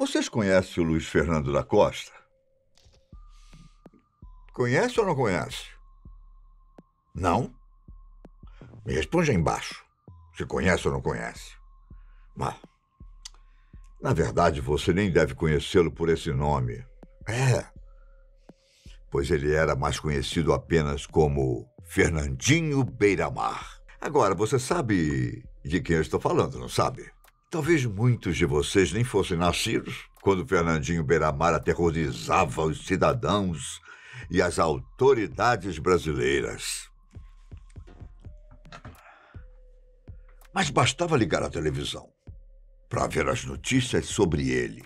Vocês conhecem o Luiz Fernando da Costa? Conhece ou não conhece? Não? Me responde aí embaixo, se conhece ou não conhece. Mas, na verdade, você nem deve conhecê-lo por esse nome. É, pois ele era mais conhecido apenas como Fernandinho Beiramar. Agora, você sabe de quem eu estou falando, não sabe? Talvez muitos de vocês nem fossem nascidos quando Fernandinho Beiramar aterrorizava os cidadãos e as autoridades brasileiras. Mas bastava ligar a televisão para ver as notícias sobre ele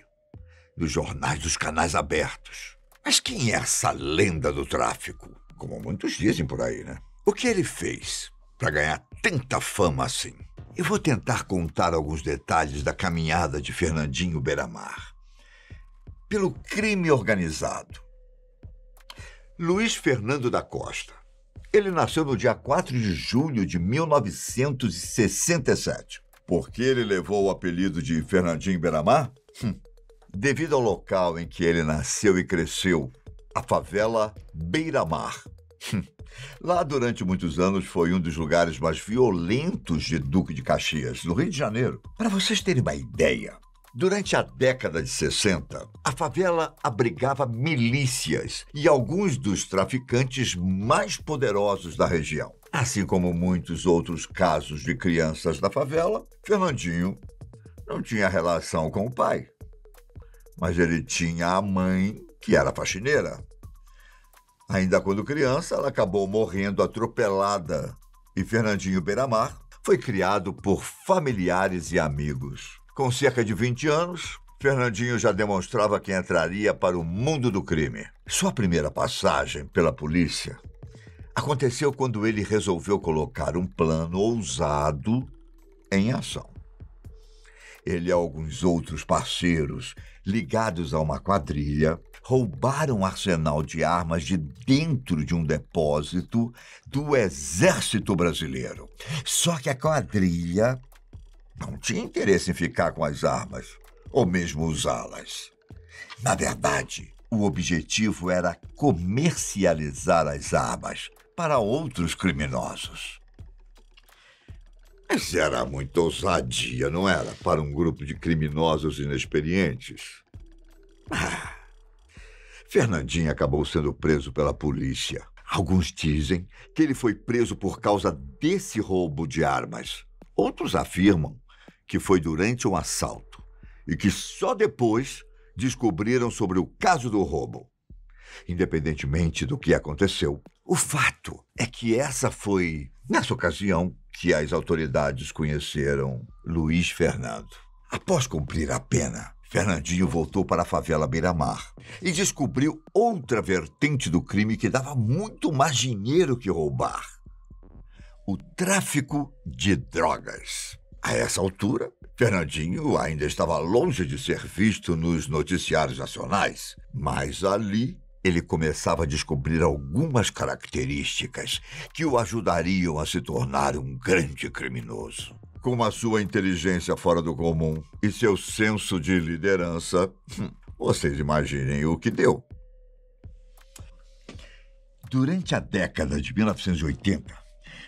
nos jornais dos canais abertos. Mas quem é essa lenda do tráfico? Como muitos dizem por aí, né? O que ele fez? para ganhar tanta fama assim. Eu vou tentar contar alguns detalhes da caminhada de Fernandinho Beiramar. Pelo crime organizado. Luiz Fernando da Costa. Ele nasceu no dia 4 de julho de 1967. Por que ele levou o apelido de Fernandinho Beiramar? Hum. Devido ao local em que ele nasceu e cresceu, a favela Beiramar, Lá, durante muitos anos, foi um dos lugares mais violentos de Duque de Caxias, no Rio de Janeiro. Para vocês terem uma ideia, durante a década de 60, a favela abrigava milícias e alguns dos traficantes mais poderosos da região. Assim como muitos outros casos de crianças da favela, Fernandinho não tinha relação com o pai, mas ele tinha a mãe que era faxineira. Ainda quando criança, ela acabou morrendo atropelada e Fernandinho Beiramar foi criado por familiares e amigos. Com cerca de 20 anos, Fernandinho já demonstrava que entraria para o mundo do crime. Sua primeira passagem pela polícia aconteceu quando ele resolveu colocar um plano ousado em ação. Ele e alguns outros parceiros ligados a uma quadrilha, roubaram um arsenal de armas de dentro de um depósito do Exército Brasileiro. Só que a quadrilha não tinha interesse em ficar com as armas, ou mesmo usá-las. Na verdade, o objetivo era comercializar as armas para outros criminosos. Mas era muita ousadia, não era? Para um grupo de criminosos inexperientes. Ah. Fernandinho acabou sendo preso pela polícia. Alguns dizem que ele foi preso por causa desse roubo de armas. Outros afirmam que foi durante um assalto e que só depois descobriram sobre o caso do roubo. Independentemente do que aconteceu, o fato é que essa foi, nessa ocasião, que as autoridades conheceram Luiz Fernando. Após cumprir a pena, Fernandinho voltou para a favela Beira-Mar e descobriu outra vertente do crime que dava muito mais dinheiro que roubar: o tráfico de drogas. A essa altura, Fernandinho ainda estava longe de ser visto nos noticiários nacionais, mas ali ele começava a descobrir algumas características que o ajudariam a se tornar um grande criminoso. Com a sua inteligência fora do comum e seu senso de liderança, vocês imaginem o que deu. Durante a década de 1980,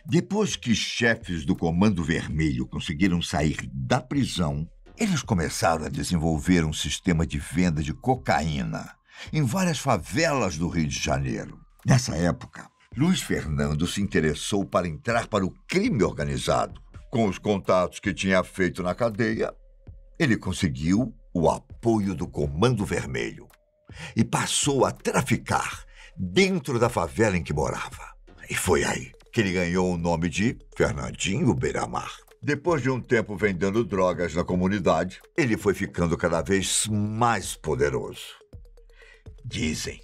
depois que chefes do Comando Vermelho conseguiram sair da prisão, eles começaram a desenvolver um sistema de venda de cocaína em várias favelas do Rio de Janeiro. Nessa época, Luiz Fernando se interessou para entrar para o crime organizado. Com os contatos que tinha feito na cadeia, ele conseguiu o apoio do Comando Vermelho e passou a traficar dentro da favela em que morava. E foi aí que ele ganhou o nome de Fernandinho Beiramar. Depois de um tempo vendendo drogas na comunidade, ele foi ficando cada vez mais poderoso. Dizem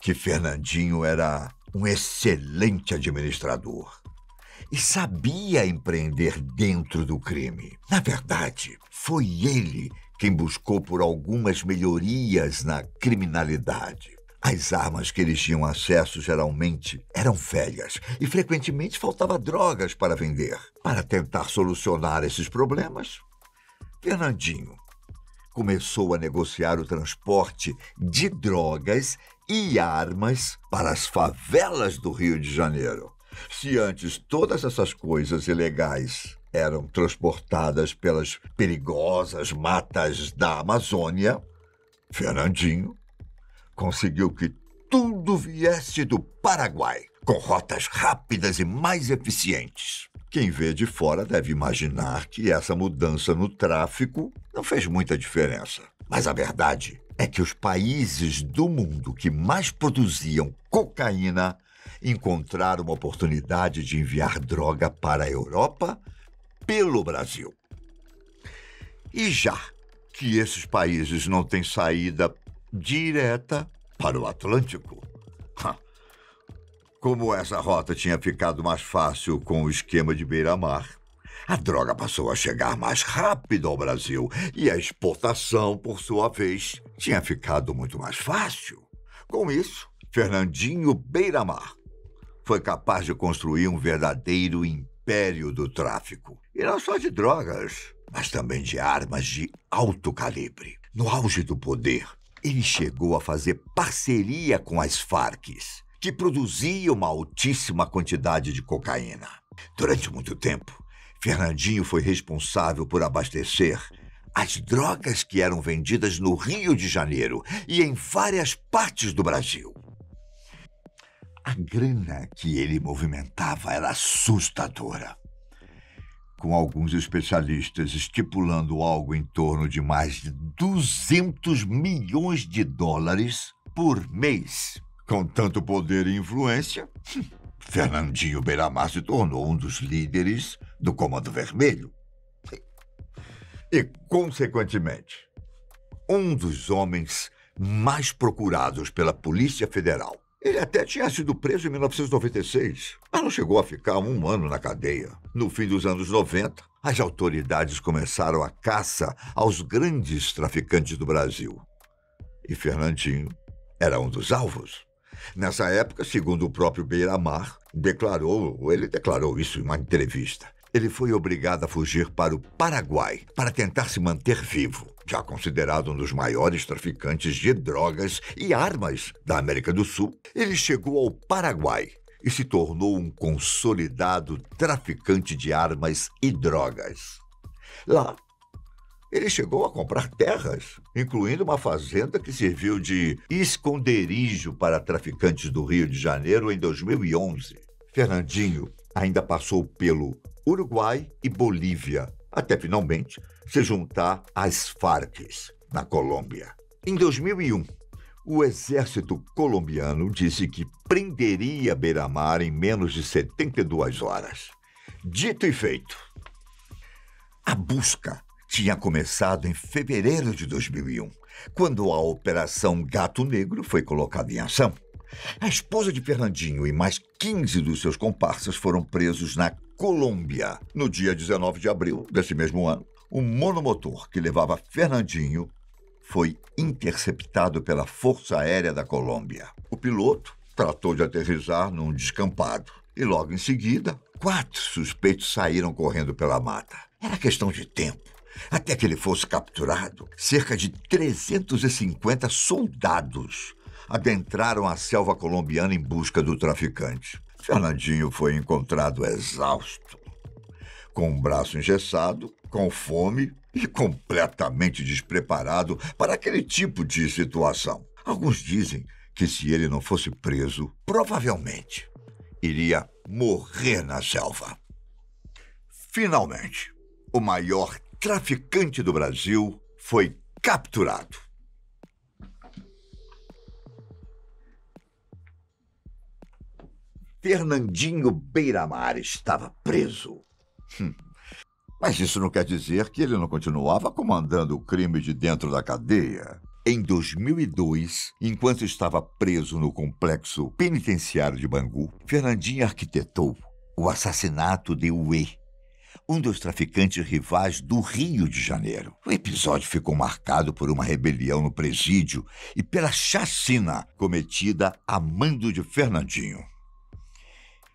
que Fernandinho era um excelente administrador e sabia empreender dentro do crime. Na verdade, foi ele quem buscou por algumas melhorias na criminalidade. As armas que eles tinham acesso geralmente eram velhas e frequentemente faltava drogas para vender. Para tentar solucionar esses problemas, Fernandinho começou a negociar o transporte de drogas e armas para as favelas do Rio de Janeiro. Se antes todas essas coisas ilegais eram transportadas pelas perigosas matas da Amazônia, Fernandinho conseguiu que tudo viesse do Paraguai com rotas rápidas e mais eficientes. Quem vê de fora deve imaginar que essa mudança no tráfico não fez muita diferença. Mas a verdade é que os países do mundo que mais produziam cocaína encontraram uma oportunidade de enviar droga para a Europa pelo Brasil. E já que esses países não têm saída direta para o Atlântico, como essa rota tinha ficado mais fácil com o esquema de beira-mar, a droga passou a chegar mais rápido ao Brasil e a exportação, por sua vez, tinha ficado muito mais fácil. Com isso, Fernandinho Beiramar foi capaz de construir um verdadeiro império do tráfico. E não só de drogas, mas também de armas de alto calibre. No auge do poder, ele chegou a fazer parceria com as Farcs que produzia uma altíssima quantidade de cocaína. Durante muito tempo, Fernandinho foi responsável por abastecer as drogas que eram vendidas no Rio de Janeiro e em várias partes do Brasil. A grana que ele movimentava era assustadora. Com alguns especialistas estipulando algo em torno de mais de 200 milhões de dólares por mês. Com tanto poder e influência, Fernandinho Beiramar se tornou um dos líderes do Comando Vermelho. E, consequentemente, um dos homens mais procurados pela Polícia Federal. Ele até tinha sido preso em 1996, mas não chegou a ficar um ano na cadeia. No fim dos anos 90, as autoridades começaram a caça aos grandes traficantes do Brasil. E Fernandinho era um dos alvos. Nessa época, segundo o próprio Beiramar, declarou, ele declarou isso em uma entrevista. Ele foi obrigado a fugir para o Paraguai para tentar se manter vivo, já considerado um dos maiores traficantes de drogas e armas da América do Sul. Ele chegou ao Paraguai e se tornou um consolidado traficante de armas e drogas. Lá, ele chegou a comprar terras, incluindo uma fazenda que serviu de esconderijo para traficantes do Rio de Janeiro em 2011. Fernandinho ainda passou pelo Uruguai e Bolívia, até finalmente se juntar às Farc na Colômbia. Em 2001, o exército colombiano disse que prenderia Beira-Mar em menos de 72 horas. Dito e feito. A busca tinha começado em fevereiro de 2001, quando a Operação Gato Negro foi colocada em ação. A esposa de Fernandinho e mais 15 dos seus comparsas foram presos na Colômbia no dia 19 de abril desse mesmo ano. O monomotor que levava Fernandinho foi interceptado pela Força Aérea da Colômbia. O piloto tratou de aterrissar num descampado e, logo em seguida, quatro suspeitos saíram correndo pela mata. Era questão de tempo. Até que ele fosse capturado, cerca de 350 soldados adentraram a selva colombiana em busca do traficante. Fernandinho foi encontrado exausto, com o braço engessado, com fome e completamente despreparado para aquele tipo de situação. Alguns dizem que se ele não fosse preso, provavelmente iria morrer na selva. Finalmente, o maior traficante do Brasil foi capturado. Fernandinho Beiramar estava preso. Hum. Mas isso não quer dizer que ele não continuava comandando o crime de dentro da cadeia. Em 2002, enquanto estava preso no complexo penitenciário de Bangu, Fernandinho arquitetou o assassinato de Uê, um dos traficantes rivais do Rio de Janeiro. O episódio ficou marcado por uma rebelião no presídio e pela chacina cometida a mando de Fernandinho.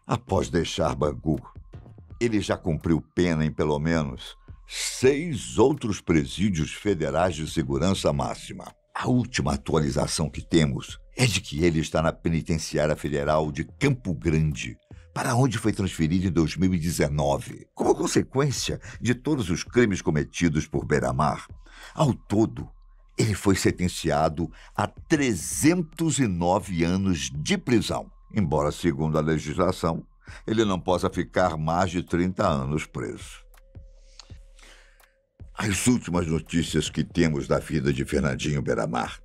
Após deixar Bangu, ele já cumpriu pena em pelo menos seis outros presídios federais de segurança máxima. A última atualização que temos é de que ele está na Penitenciária Federal de Campo Grande, para onde foi transferido em 2019, como consequência de todos os crimes cometidos por Beramar. Ao todo, ele foi sentenciado a 309 anos de prisão, embora, segundo a legislação, ele não possa ficar mais de 30 anos preso. As últimas notícias que temos da vida de Fernandinho Beramar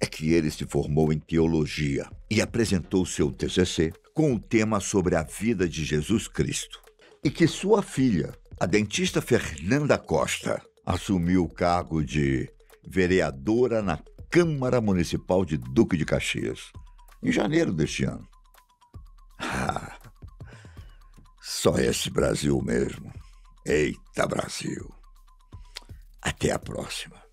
é que ele se formou em teologia e apresentou seu TCC com o tema sobre a vida de Jesus Cristo. E que sua filha, a dentista Fernanda Costa, assumiu o cargo de vereadora na Câmara Municipal de Duque de Caxias, em janeiro deste ano. Ah, só esse Brasil mesmo. Eita, Brasil! Até a próxima.